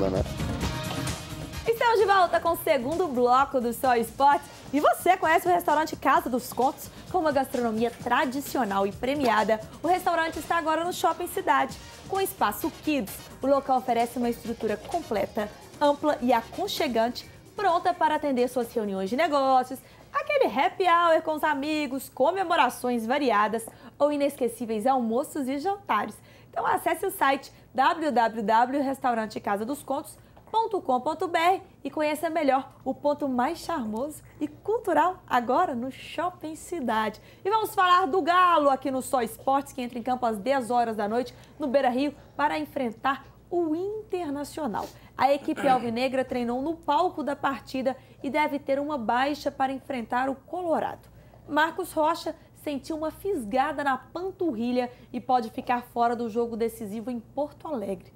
É. Estamos de volta com o segundo bloco do Sol Esporte. E você conhece o restaurante Casa dos Contos com uma gastronomia tradicional e premiada? O restaurante está agora no Shopping Cidade, com espaço Kids. O local oferece uma estrutura completa, ampla e aconchegante, pronta para atender suas reuniões de negócios, aquele happy hour com os amigos, comemorações variadas, ou inesquecíveis almoços e jantares. Então acesse o site www.restaurantecasadoscontos.com.br e conheça melhor o ponto mais charmoso e cultural agora no Shopping Cidade. E vamos falar do Galo aqui no Só Esportes, que entra em campo às 10 horas da noite no Beira Rio para enfrentar o Internacional. A equipe alvinegra treinou no palco da partida e deve ter uma baixa para enfrentar o Colorado. Marcos Rocha sentiu uma fisgada na panturrilha e pode ficar fora do jogo decisivo em Porto Alegre.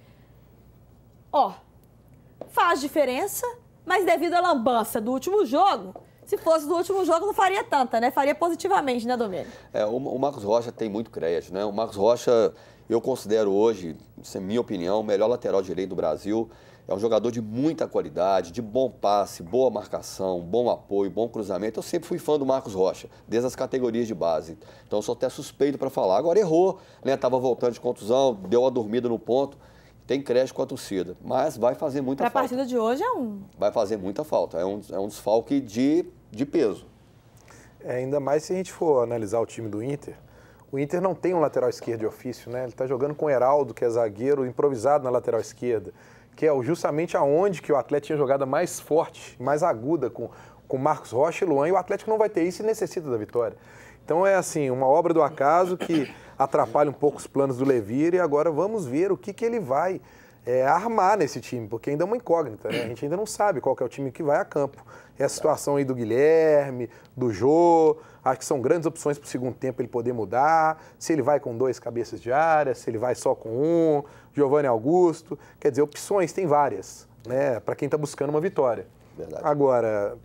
Ó, oh, faz diferença, mas devido à lambança do último jogo, se fosse do último jogo, não faria tanta, né? Faria positivamente, né, Domênio? É, o, Marcos Rocha tem muito crédito, né? O Marcos Rocha eu considero hoje, isso é minha opinião, o melhor lateral direito do Brasil. É um jogador de muita qualidade, de bom passe, boa marcação, bom apoio, bom cruzamento. Eu sempre fui fã do Marcos Rocha, desde as categorias de base. Então, sou até suspeito para falar. Agora errou, né? Tava voltando de contusão, deu uma dormida no ponto. Tem crédito com a torcida, mas vai fazer muita pra falta. Para a partida de hoje é um. Vai fazer muita falta. É um, é um desfalque de, de peso. É, ainda mais se a gente for analisar o time do Inter o Inter não tem um lateral esquerdo de ofício, né? Ele está jogando com o Heraldo, que é zagueiro, improvisado na lateral esquerda, que é justamente aonde que o Atlético tinha jogada mais forte, mais aguda com, com Marcos Rocha e Luan, e o Atlético não vai ter isso e necessita da vitória. Então é assim, uma obra do acaso que atrapalha um pouco os planos do Levir e agora vamos ver o que, que ele vai é, armar nesse time, porque ainda é uma incógnita, né? A gente ainda não sabe qual é o time que vai a campo. E a situação aí do Guilherme, do Jô, acho que são grandes opções para o segundo tempo ele poder mudar, se ele vai com dois cabeças de área, se ele vai só com um, Giovanni Augusto, quer dizer, opções tem várias, né? Para quem está buscando uma vitória. Verdade. Agora,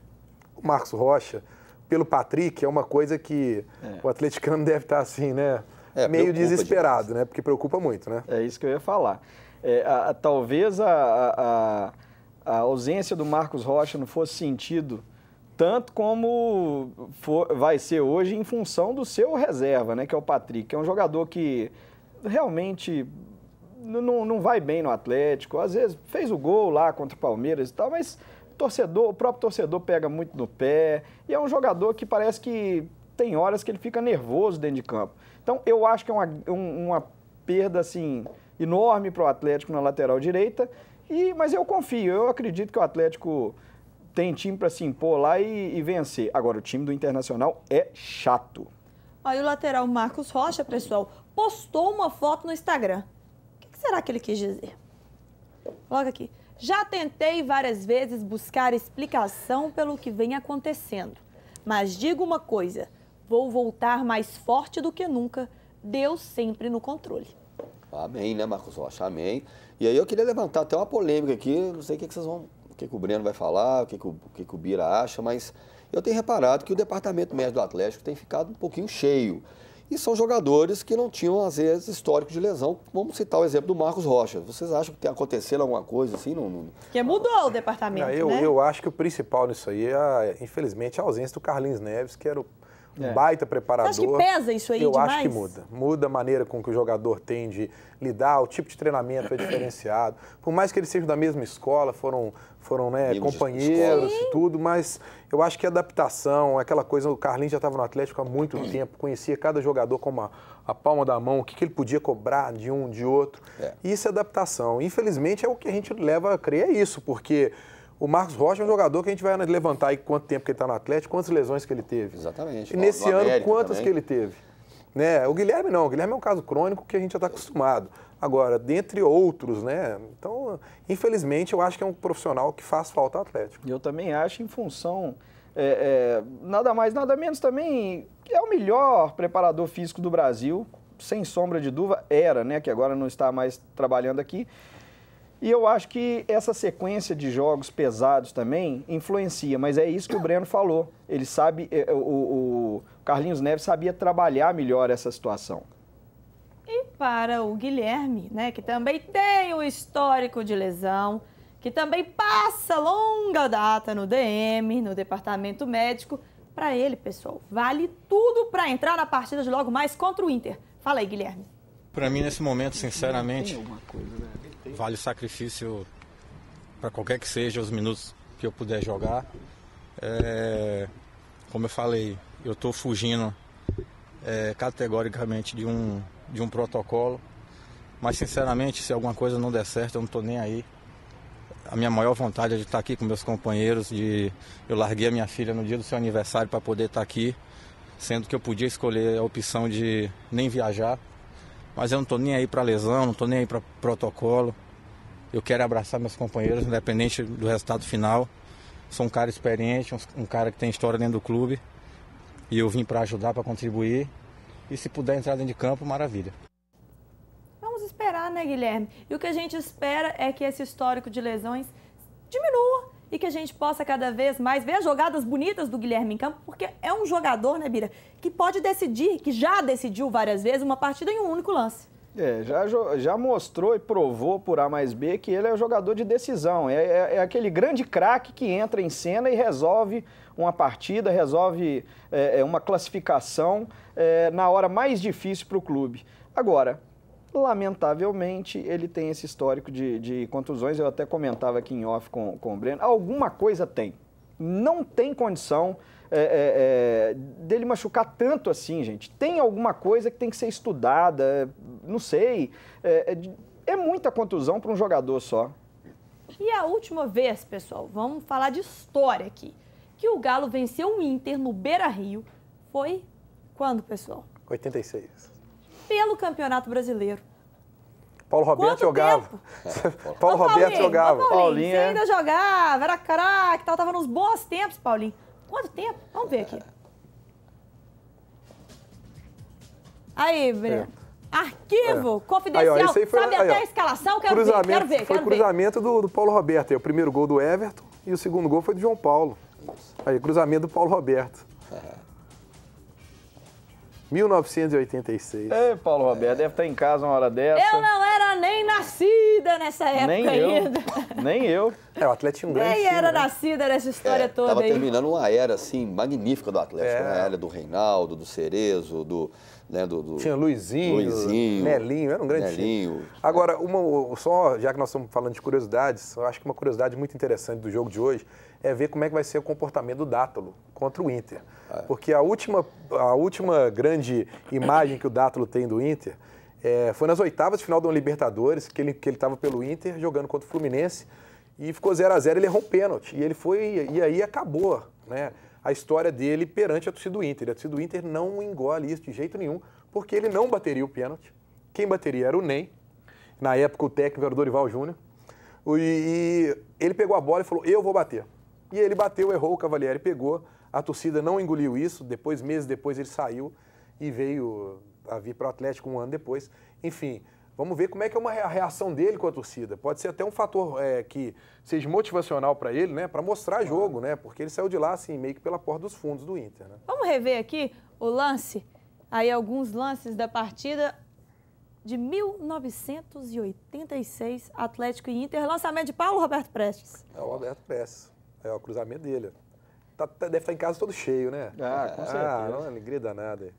o Marcos Rocha, pelo Patrick, é uma coisa que é. o atleticano deve estar tá assim, né? É, meio desesperado, demais. né? Porque preocupa muito, né? É isso que eu ia falar. É, a, a, talvez a, a, ausência do Marcos Rocha não fosse sentido tanto como for, vai ser hoje em função do seu reserva, né, que é o Patrick, que é um jogador que realmente não, não vai bem no Atlético, às vezes fez o gol lá contra o Palmeiras e tal, mas o torcedor, o próprio torcedor pega muito no pé e é um jogador que parece que tem horas que ele fica nervoso dentro de campo. Então eu acho que é uma, uma perda assim enorme para o Atlético na lateral direita. E, mas eu confio, eu acredito que o Atlético tem time para se impor lá e, e, vencer. Agora, o time do Internacional é chato. Aí o lateral Marcos Rocha, pessoal, postou uma foto no Instagram. O que será que ele quis dizer? Coloca aqui. Já tentei várias vezes buscar explicação pelo que vem acontecendo. Mas digo uma coisa: vou voltar mais forte do que nunca. Deus sempre no controle. Amém, né, Marcos Rocha? Amém. E aí eu queria levantar até uma polêmica aqui, não sei o que, que vocês vão. O que, que o Breno vai falar, o que, que, o, o, que, que o Bira acha, mas eu tenho reparado que o departamento médio do Atlético tem ficado um pouquinho cheio. E são jogadores que não tinham, às vezes, histórico de lesão. Vamos citar o exemplo do Marcos Rocha. Vocês acham que tem acontecido alguma coisa assim? no? não... Porque mudou o departamento, não, eu, né? Eu acho que o principal nisso aí é, infelizmente, a ausência do Carlinhos Neves, que era o é. um é. baita preparador. Você acha que pesa isso aí Eu demais? acho que muda. Muda a maneira com que o jogador tem de lidar, o tipo de treinamento é diferenciado. Por mais que eles sejam da mesma escola, foram, foram né, companheiros e tudo, mas eu acho que adaptação, aquela coisa, o Carlinhos já estava no Atlético há muito hum. tempo, conhecia cada jogador com a, a palma da mão, o que, que, ele podia cobrar de um, de outro. É. Isso é adaptação. Infelizmente, é o que a gente leva a crer é isso, porque... O Marcos Rocha é um jogador que a gente vai levantar aí quanto tempo que ele está no Atlético, quantas lesões que ele teve. Exatamente. E nesse ano, América quantas também. que ele teve. Né? O Guilherme não, o Guilherme é um caso crônico que a gente já está acostumado. Agora, dentre outros, né? Então, infelizmente, eu acho que é um profissional que faz falta ao Atlético. Eu também acho, em função. É, é, nada mais, nada menos também, é o melhor preparador físico do Brasil, sem sombra de dúvida, era, né? Que agora não está mais trabalhando aqui. E eu acho que essa sequência de jogos pesados também influencia, mas é isso que o Breno falou. Ele sabe, eh, eh, o, o Carlinhos Neves sabia trabalhar melhor essa situação. E para o Guilherme, né, que também tem o histórico de lesão, que também passa longa data no DM, no departamento médico, para ele, pessoal, vale tudo para entrar na partida de logo mais contra o Inter. Fala aí, Guilherme. Para mim, nesse momento, sinceramente, coisa, né? Vale o sacrifício para qualquer que seja os minutos que eu puder jogar. É, como eu falei, eu estou fugindo é, categoricamente de um, de um protocolo. Mas sinceramente, se alguma coisa não der certo, eu não estou nem aí. A minha maior vontade é de estar tá aqui com meus companheiros. De... Eu larguei a minha filha no dia do seu aniversário para poder estar tá aqui, sendo que eu podia escolher a opção de nem viajar. Mas eu não tô nem aí para lesão, não tô nem aí para protocolo. Eu quero abraçar meus companheiros, independente do resultado final. Sou um cara experiente, um cara que tem história dentro do clube. E eu vim para ajudar, para contribuir. E se puder entrar dentro de campo, maravilha Vamos esperar, né, Guilherme? E o que a gente espera é que esse histórico de lesões diminua e que a gente possa cada vez mais ver as jogadas bonitas do Guilherme em campo, porque é um jogador, né, Bira, que pode decidir, que já decidiu várias vezes uma partida em um único lance. É, já, já mostrou e provou por A mais B que ele é o jogador de decisão. É, é, é aquele grande craque que entra em cena e resolve uma partida, resolve é, é uma classificação é, na hora mais difícil para o clube. Agora, Lamentavelmente, ele tem esse histórico de, de contusões. Eu até comentava aqui em off com, com o Breno. Alguma coisa tem. Não tem condição é, é, é dele machucar tanto assim, gente. Tem alguma coisa que tem que ser estudada, não sei. É, é, é muita contusão para um jogador só. E a última vez, pessoal, vamos falar de história aqui. Que o Galo venceu o Inter no Beira Rio foi quando, pessoal? 86 pelo Campeonato Brasileiro. Paulo Roberto Quanto jogava. É, Paulo, Paulo Roberto Paulinho, jogava. Paulinho, Paulinho, você ainda é. jogava, era craque, tal, tava nos bons tempos, Paulinho. Quanto tempo? Vamos ver aqui. Aí, Breno. É. Arquivo é. confidencial. Aí, ó, foi, Sabe aí, até a escalação? Quero ver, quero ver. Quero foi o cruzamento do, do, Paulo Roberto. Aí, o primeiro gol do Everton e o segundo gol foi do João Paulo. Aí, cruzamento do Paulo Roberto. 1986. É, Paulo Roberto, deve estar em casa uma hora dessa. Eu não nem nascida nessa época nem eu, ainda. Nem eu. É, o Atlético um grande Nem time, era né? nascida nessa história é, toda tava aí. terminando uma era, assim, magnífica do Atlético. Né? É. Né? A era do Reinaldo, do Cerezo, do... Né, do, do... Tinha Luizinho, Luizinho, Nelinho, era um grande Nelinho, time. Agora, uma, só já que nós estamos falando de curiosidades, eu acho que uma curiosidade muito interessante do jogo de hoje é ver como é que vai ser o comportamento do Dátalo contra o Inter. É. Porque a última, a última grande imagem que o Dátalo tem do Inter é, foi nas oitavas de final do Libertadores que ele que ele estava pelo Inter jogando contra o Fluminense e ficou 0 a 0 ele errou um pênalti e ele foi e aí acabou, né? A história dele perante a torcida do Inter. A torcida do Inter não engole isso de jeito nenhum, porque ele não bateria o pênalti. Quem bateria era o Ney. Na época o técnico era o Dorival Júnior. E, ele pegou a bola e falou: "Eu vou bater". E ele bateu, errou, o Cavalieri pegou. A torcida não engoliu isso. Depois meses depois ele saiu e veio a vir para o Atlético um ano depois. Enfim, vamos ver como é que é uma, a reação dele com a torcida. Pode ser até um fator é, que seja motivacional para ele, né? Para mostrar jogo, né? Porque ele saiu de lá, assim, meio que pela porta dos fundos do Inter. Né? Vamos rever aqui o lance, aí alguns lances da partida de 1986, Atlético e Inter. Lançamento de Paulo Roberto Prestes. É o Roberto Prestes. É o cruzamento dele. Tá, tá, deve estar tá em casa todo cheio, né? Ah, com ah, certeza. Ah, não, alegria danada.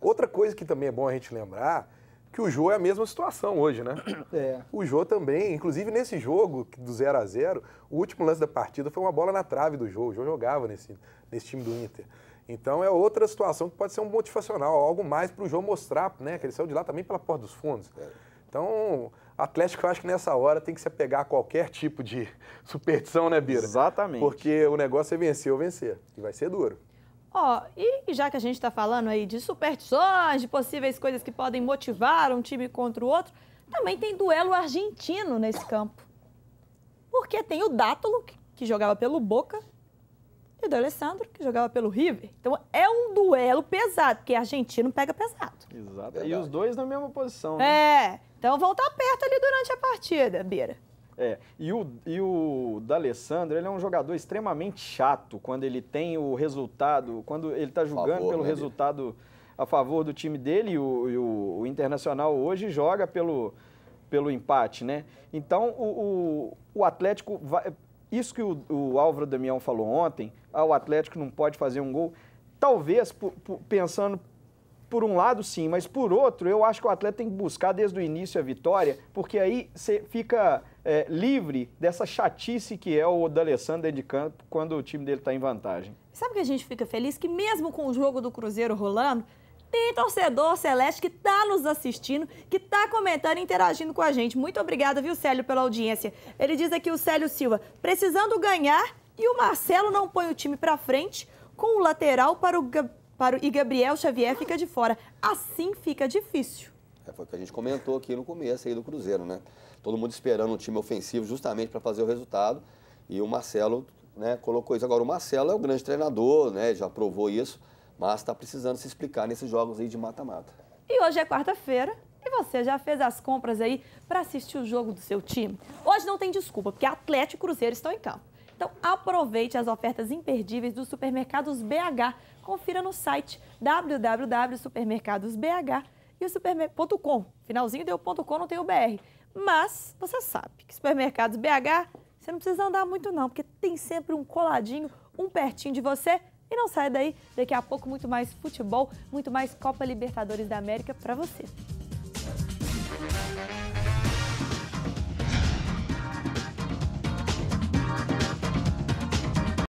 Outra coisa que também é bom a gente lembrar, que o Jô é a mesma situação hoje, né? É. O Jô também, inclusive nesse jogo do 0 a 0 o último lance da partida foi uma bola na trave do Jô. O Jô jogava nesse, nesse time do Inter. Então é outra situação que pode ser um motivacional, algo mais para o Jô mostrar, né? Que ele saiu de lá também pela porta dos fundos. É. Então, Atlético, eu acho que nessa hora tem que se apegar a qualquer tipo de superstição, né, Bira? Exatamente. Porque o negócio é vencer ou vencer. E vai ser duro. Ó, oh, e já que a gente está falando aí de superstições, de possíveis coisas que podem motivar um time contra o outro, também tem duelo argentino nesse campo. Porque tem o Dátulo, que jogava pelo Boca, e o D Alessandro, que jogava pelo River. Então é um duelo pesado, porque argentino pega pesado. Exato. E os dois na mesma posição. Né? É. Então vão estar tá perto ali durante a partida, Beira. É, e o, e o D'Alessandro, ele é um jogador extremamente chato quando ele tem o resultado, quando ele está jogando favor, pelo né, resultado a favor do time dele e o, e o, o Internacional hoje joga pelo, pelo empate, né? Então, o, o, o Atlético, vai, isso que o, o Álvaro Damião falou ontem, ah, o Atlético não pode fazer um gol, talvez pensando por um lado sim, mas por outro, eu acho que o Atlético tem que buscar desde o início a vitória, porque aí você fica é, livre dessa chatice que é o D'Alessandro dentro de campo quando o time dele está em vantagem. Sabe que a gente fica feliz? Que mesmo com o jogo do Cruzeiro rolando, tem torcedor celeste que está nos assistindo, que está comentando e interagindo com a gente. Muito obrigada, viu, Célio, pela audiência. Ele diz aqui, o Célio Silva, precisando ganhar e o Marcelo não põe o time para frente com o lateral para o, para o, e Gabriel Xavier fica de fora. Assim fica difícil. É, foi o que a gente comentou aqui no começo aí do Cruzeiro, né? Todo mundo esperando um time ofensivo justamente para fazer o resultado. E o Marcelo né, colocou isso. Agora, o Marcelo é o grande treinador, né? Já provou isso, mas está precisando se explicar nesses jogos aí de mata-mata. E hoje é quarta-feira, e você já fez as compras aí para assistir o jogo do seu time? Hoje não tem desculpa, porque Atlético e Cruzeiro estão em campo. Então aproveite as ofertas imperdíveis dos supermercados BH. Confira no site www.supermercadosbh.com e o supermercado.com. Finalzinho deu ponto .com, não tem o BR. Mas você sabe que supermercados BH, você não precisa andar muito não, porque tem sempre um coladinho, um pertinho de você. E não sai daí, daqui a pouco muito mais futebol, muito mais Copa Libertadores da América para você.